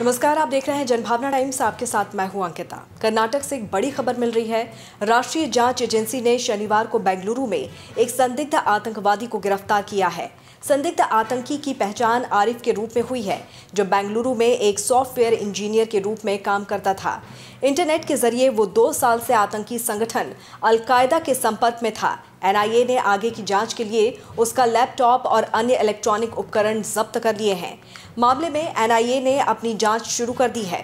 नमस्कार आप देख रहे हैं जनभावना टाइम्स आपके साथ मैं हूं अंकिता कर्नाटक से एक बड़ी खबर मिल रही है राष्ट्रीय जांच एजेंसी ने शनिवार को बेंगलुरु में एक संदिग्ध आतंकवादी को गिरफ्तार किया है संदिग्ध आतंकी की पहचान आरिफ के रूप में हुई है जो बेंगलुरु में एक सॉफ्टवेयर इंजीनियर के रूप में काम करता था इंटरनेट के जरिए वो दो साल से आतंकी संगठन अलकायदा के संपर्क में था एनआईए ने आगे की जांच के लिए उसका लैपटॉप और अन्य इलेक्ट्रॉनिक उपकरण जब्त कर लिए हैं मामले में एनआईए ने अपनी जांच शुरू कर दी है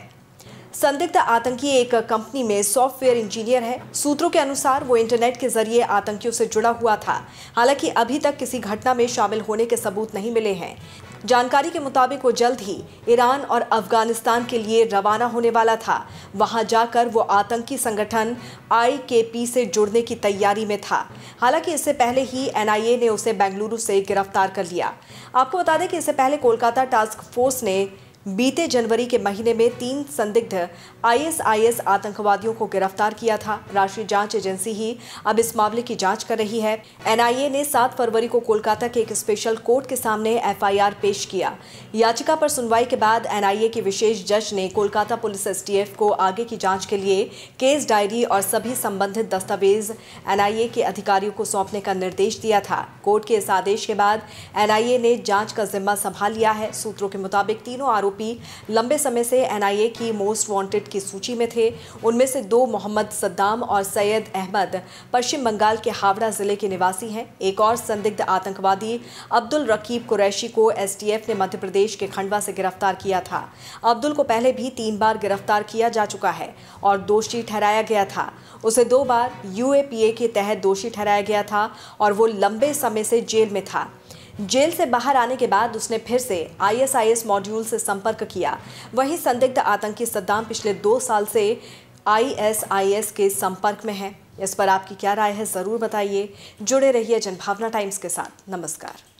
संदिग्ध आतंकी एक कंपनी में सॉफ्टवेयर इंजीनियर है सूत्रों के अनुसार वो इंटरनेट के जरिए आतंकियों से जुड़ा हुआ था हालांकि अभी तक किसी घटना में शामिल होने के सबूत नहीं मिले हैं जानकारी के मुताबिक वो जल्द ही ईरान और अफगानिस्तान के लिए रवाना होने वाला था वहां जाकर वो आतंकी संगठन आईकेपी से जुड़ने की तैयारी में था हालांकि इससे पहले ही एनआईए ने उसे बेंगलुरु से गिरफ्तार कर लिया आपको बता दें कि इससे पहले कोलकाता टास्क फोर्स ने बीते जनवरी के महीने में तीन संदिग्ध आईएसआईएस आतंकवादियों को गिरफ्तार किया था राष्ट्रीय जांच एजेंसी ही अब इस मामले की जांच कर रही है एनआईए ने 7 फरवरी को कोलकाता के एक स्पेशल कोर्ट के सामने एफआईआर पेश किया याचिका पर सुनवाई के बाद एनआईए के विशेष जज ने कोलकाता पुलिस एस को आगे की जाँच के लिए केस डायरी और सभी संबंधित दस्तावेज एन के अधिकारियों को सौंपने का निर्देश दिया था कोर्ट के इस आदेश के बाद एन ने जाँच का जिम्मा संभाल लिया है सूत्रों के मुताबिक तीनों आरोप आरोपी लंबे समय से एनआईए की मोस्ट वांटेड की सूची में थे उनमें से दो मोहम्मद सद्दाम और सैयद अहमद पश्चिम बंगाल के हावड़ा जिले के निवासी हैं एक और संदिग्ध आतंकवादी अब्दुल रकीब कुरैशी को एस ने मध्य प्रदेश के खंडवा से गिरफ्तार किया था अब्दुल को पहले भी तीन बार गिरफ्तार किया जा चुका है और दोषी ठहराया गया था उसे दो बार यूएपीए के तहत दोषी ठहराया गया था और वो लंबे समय से जेल में था जेल से बाहर आने के बाद उसने फिर से आईएसआईएस मॉड्यूल से संपर्क किया वहीं संदिग्ध आतंकी सद्दाम पिछले दो साल से आईएसआईएस के संपर्क में है इस पर आपकी क्या राय है ज़रूर बताइए जुड़े रहिए जनभावना टाइम्स के साथ नमस्कार